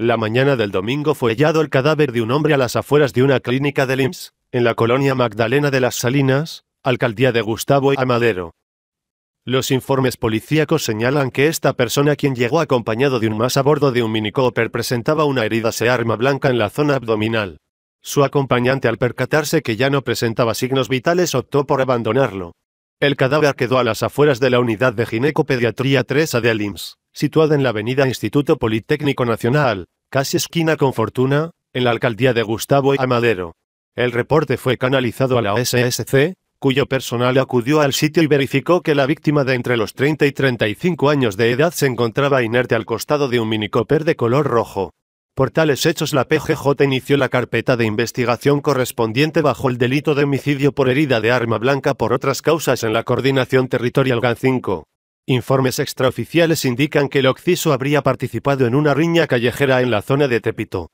La mañana del domingo fue hallado el cadáver de un hombre a las afueras de una clínica del IMSS, en la colonia Magdalena de las Salinas, alcaldía de Gustavo y Amadero. Los informes policíacos señalan que esta persona quien llegó acompañado de un más a bordo de un minicóper presentaba una herida se arma blanca en la zona abdominal. Su acompañante al percatarse que ya no presentaba signos vitales optó por abandonarlo. El cadáver quedó a las afueras de la unidad de ginecopediatría 3A de IMSS situada en la avenida Instituto Politécnico Nacional, casi esquina con Fortuna, en la alcaldía de Gustavo y Amadero. El reporte fue canalizado a la OSSC, cuyo personal acudió al sitio y verificó que la víctima de entre los 30 y 35 años de edad se encontraba inerte al costado de un minicoper de color rojo. Por tales hechos la PGJ inició la carpeta de investigación correspondiente bajo el delito de homicidio por herida de arma blanca por otras causas en la Coordinación Territorial GAN 5. Informes extraoficiales indican que el Occiso habría participado en una riña callejera en la zona de Tepito.